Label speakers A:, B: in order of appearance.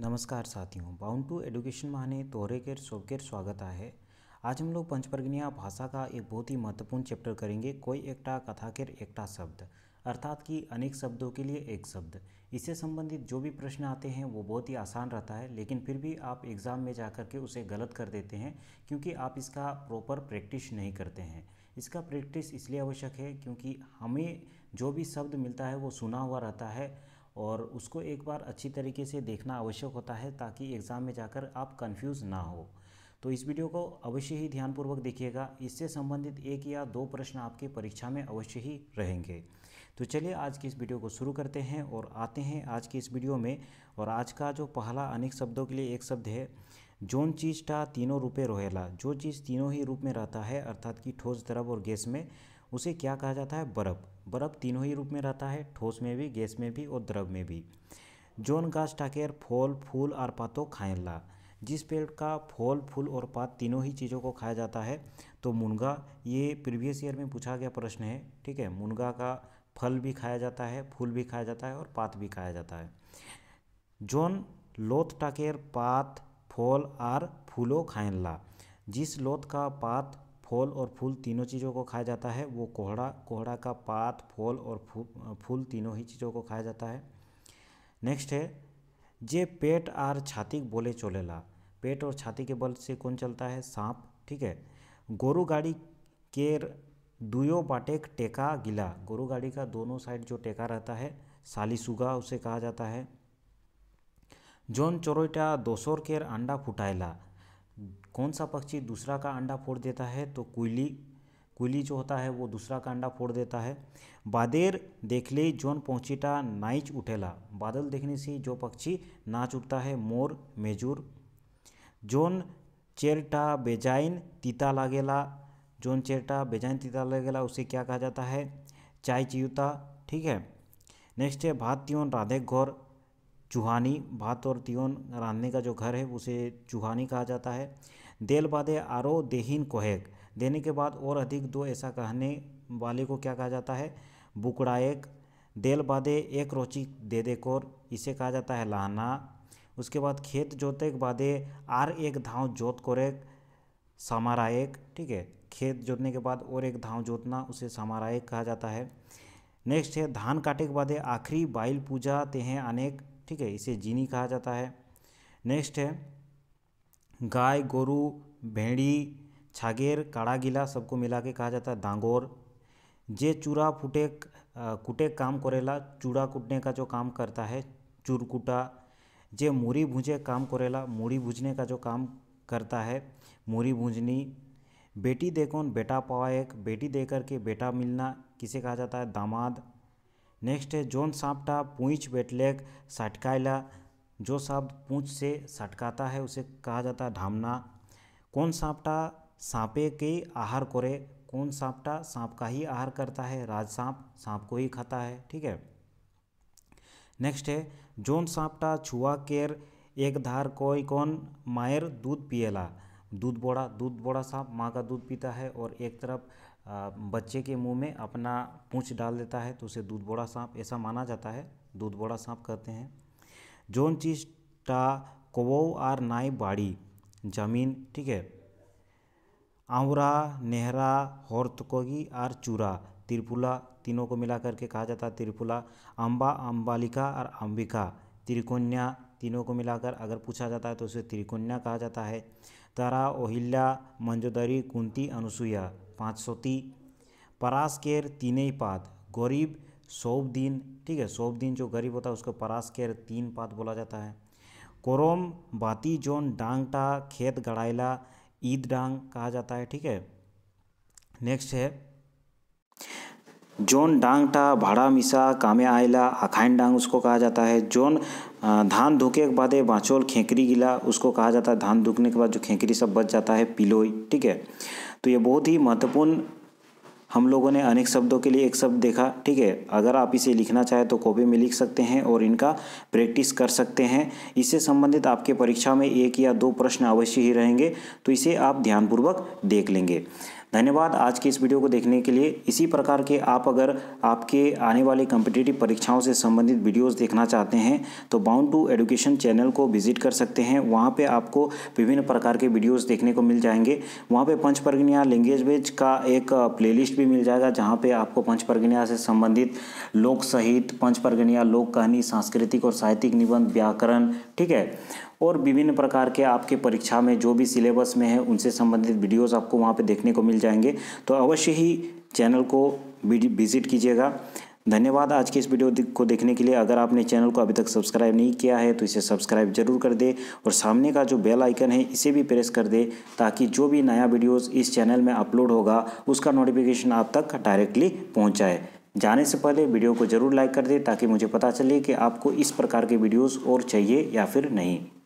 A: नमस्कार साथियों bound to education माने तोहरे के सबके स्वागत है आज हम लोग पंचप्रग्निया भाषा का एक बहुत ही महत्वपूर्ण चैप्टर करेंगे कोई एकटा कथा केर एकटा शब्द अर्थात कि अनेक शब्दों के लिए एक शब्द इससे संबंधित जो भी प्रश्न आते हैं वो बहुत ही आसान रहता है लेकिन फिर भी आप एग्ज़ाम में जा कर के उसे गलत कर देते हैं क्योंकि आप इसका प्रॉपर प्रैक्टिस नहीं करते हैं इसका प्रैक्टिस इसलिए आवश्यक है क्योंकि हमें जो भी शब्द मिलता है वो सुना हुआ रहता है और उसको एक बार अच्छी तरीके से देखना आवश्यक होता है ताकि एग्ज़ाम में जाकर आप कंफ्यूज ना हो तो इस वीडियो को अवश्य ही ध्यानपूर्वक देखिएगा इससे संबंधित एक या दो प्रश्न आपके परीक्षा में अवश्य ही रहेंगे तो चलिए आज की इस वीडियो को शुरू करते हैं और आते हैं आज की इस वीडियो में और आज का जो पहला अनेक शब्दों के लिए एक शब्द है जोन चीज टा तीनों रूपे रोहेला जो चीज़ तीनों ही रूप में रहता है अर्थात कि ठोस द्रव और गैस में उसे क्या कहा जाता है बर्फ़ बर्फ़ तीनों ही रूप में रहता है ठोस में भी गैस में भी और द्रव में भी जोन गाछ टाकेर फल फूल और पातो खाएला जिस पेड़ का फल फूल और पात तीनों ही चीज़ों को खाया जाता है तो मुनगा ये प्रीवियस ईयर में पूछा गया प्रश्न है ठीक है मुनगा का फल भी खाया जाता है फूल भी खाया जाता है और पात भी खाया जाता है जोन लोथ टाकेर पात फल और फूलों खाएला जिस लोथ का पात फल और फूल तीनों चीज़ों को खाया जाता है वो कोहड़ा कोहड़ा का पात फल और फूल तीनों ही चीज़ों को खाया जाता है नेक्स्ट है जे पेट और छाती बोले चोलेला पेट और छाती के बल से कौन चलता है सांप ठीक है गोरु गाड़ी के दुयो बाटेक टेका गिला गोरु गाड़ी का दोनों साइड जो टेका रहता है सालीसुगा उसे कहा जाता है जोन चोरोटा दोसोर केर अंडा फुटायला कौन सा पक्षी दूसरा का अंडा फोड़ देता है तो कुली कुली जो होता है वो दूसरा का अंडा फोड़ देता है बादेर देख ले जोन पहुँचीटा नाइच उठेला बादल देखने से जो पक्षी नाच उठता है मोर मेजूर जोन चेरटा बेजाइन तीता लागेला जोन चेरटा बेजाइन तीता लगेला उसे क्या कहा जाता है चाय चियूता ठीक है नेक्स्ट है भात त्योन राधे घोर चूहानी भात और त्योन रांधने का जो घर है उसे चूहानी कहा जाता है देल बादे आरो देहीन कोहेक देने के बाद और अधिक दो ऐसा कहने वाले को क्या कहा जाता है बुकड़ाएक देल बादे एक रोची दे दे कोर इसे कहा जाता है लाना उसके बाद खेत जोते के बादे आर एक धाव जोत कोरेक समाराएक ठीक है खेत जोतने के बाद और एक धाव जोतना उसे समाराएक कहा जाता है नेक्स्ट है धान काटे के बाद आखिरी बाइल पूजा ते हैं अनेक ठीक है इसे जीनी कहा जाता है नेक्स्ट है गाय गोरु भेड़ी छागेर काड़ा गिला सबको मिला के कहा जाता है दांगोर जे चूरा फूटे कुटे काम करेला चूड़ा कूटने का जो काम करता है चूरकुटा जे मूरी भूजे काम करेला मूरी भूजने का जो काम करता है मूरी भूजनी बेटी दे कौन बेटा पावा एक बेटी दे करके बेटा मिलना किसे कहा जाता है दामाद नेक्स्ट है जोन सांपटा पूछ बेटलेक सटकायला जो सांप पूँछ से सटकाता है उसे कहा जाता है ढामना कौन सांपटा सांपे के आहार करे कौन सांपटा सांप का ही आहार करता है राज सांप सांप को ही खाता है ठीक है नेक्स्ट है जोन सांपटा छुआ केर एक धार कोई कौन मायर दूध पिएला दूध बोड़ा दूध बोड़ा सांप माँ का दूध पीता है और एक तरफ बच्चे के मुंह में अपना पूँछ डाल देता है तो उसे दूध बोड़ा सांप ऐसा माना जाता है दूध बोड़ा सांप कहते हैं जो चीज़ टा कबो और नाई बाड़ी जमीन ठीक है आंवरा नेहरा हरतकोगी और चूरा त्रिपुला तीनों को मिला करके कहा जाता है त्रिपुला अम्बा अम्बालिका और अम्बिका त्रिकोन्या तीनों को मिलाकर अगर पूछा जाता है तो उसे त्रिकोन्या कहा जाता है तारा ओहिल्या मंजोदरी कुंती अनुसुईया पाँच सौती परास केर तीन ही पाद गरीब सोब दिन ठीक है सोब दिन जो गरीब होता है उसको परास केर तीन पात बोला जाता है कोरोम बाती जोन डांगटा खेत गड़ाइला ईद डांग कहा जाता है ठीक है नेक्स्ट है जोन डांगटा भाड़ा मिसा कामे आयला अखाइन डांग उसको कहा जाता है जोन धान धोके के बाद बाँचोल खेकरी गिला उसको कहा जाता है धान धोकने के बाद जो खेकरी सब बच जाता है पिलोई ठीक है तो ये बहुत ही महत्वपूर्ण हम लोगों ने अनेक शब्दों के लिए एक शब्द देखा ठीक है अगर आप इसे लिखना चाहें तो कॉपी में लिख सकते हैं और इनका प्रैक्टिस कर सकते हैं इससे संबंधित आपके परीक्षा में एक या दो प्रश्न अवश्य ही रहेंगे तो इसे आप ध्यानपूर्वक देख लेंगे धन्यवाद आज के इस वीडियो को देखने के लिए इसी प्रकार के आप अगर आपके आने वाली कम्पिटेटिव परीक्षाओं से संबंधित वीडियोस देखना चाहते हैं तो बाउंड टू एडुकेशन चैनल को विजिट कर सकते हैं वहाँ पे आपको विभिन्न प्रकार के वीडियोस देखने को मिल जाएंगे वहाँ पे पंच परगनिया लैंग्वेज वेज का एक प्लेलिस्ट भी मिल जाएगा जहाँ पर आपको पंच परगनिया से संबंधित लोक साहित्य पंच परगनिया लोक कहानी सांस्कृतिक और साहित्यिक निबंध व्याकरण ठीक है और विभिन्न प्रकार के आपके परीक्षा में जो भी सिलेबस में है उनसे संबंधित वीडियोस आपको वहाँ पे देखने को मिल जाएंगे तो अवश्य ही चैनल को विजिट कीजिएगा धन्यवाद आज के इस वीडियो को देखने के लिए अगर आपने चैनल को अभी तक सब्सक्राइब नहीं किया है तो इसे सब्सक्राइब जरूर कर दे और सामने का जो बेल आइकन है इसे भी प्रेस कर दे ताकि जो भी नया वीडियोस इस चैनल में अपलोड होगा उसका नोटिफिकेशन आप तक डायरेक्टली पहुंच जाए जाने से पहले वीडियो को ज़रूर लाइक कर दे ताकि मुझे पता चले कि आपको इस प्रकार के वीडियोज़ और चाहिए या फिर नहीं